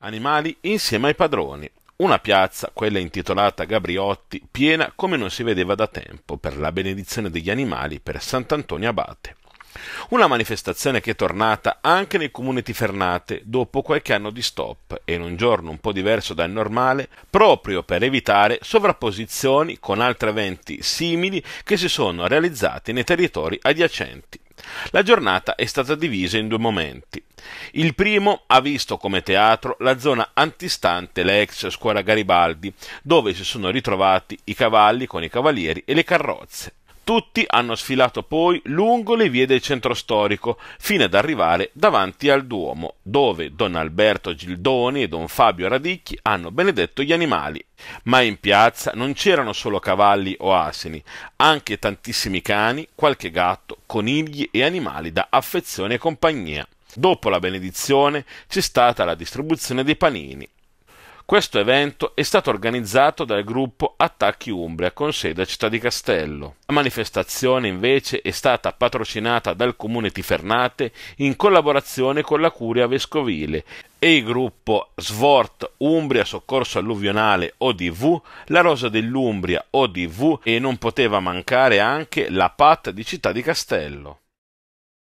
animali insieme ai padroni. Una piazza, quella intitolata Gabriotti, piena come non si vedeva da tempo, per la benedizione degli animali per Sant'Antonio Abate. Una manifestazione che è tornata anche nei comuni di Fernate dopo qualche anno di stop e in un giorno un po' diverso dal normale, proprio per evitare sovrapposizioni con altri eventi simili che si sono realizzati nei territori adiacenti. La giornata è stata divisa in due momenti. Il primo ha visto come teatro la zona antistante la ex scuola Garibaldi, dove si sono ritrovati i cavalli con i cavalieri e le carrozze, tutti hanno sfilato poi lungo le vie del centro storico, fino ad arrivare davanti al Duomo, dove don Alberto Gildoni e don Fabio Radicchi hanno benedetto gli animali. Ma in piazza non c'erano solo cavalli o asini, anche tantissimi cani, qualche gatto, conigli e animali da affezione e compagnia. Dopo la benedizione c'è stata la distribuzione dei panini questo evento è stato organizzato dal gruppo Attacchi Umbria con sede a Città di Castello. La manifestazione invece è stata patrocinata dal comune Tifernate in collaborazione con la Curia Vescovile e il gruppo Svort Umbria Soccorso Alluvionale ODV, la Rosa dell'Umbria ODV e non poteva mancare anche la PAT di Città di Castello.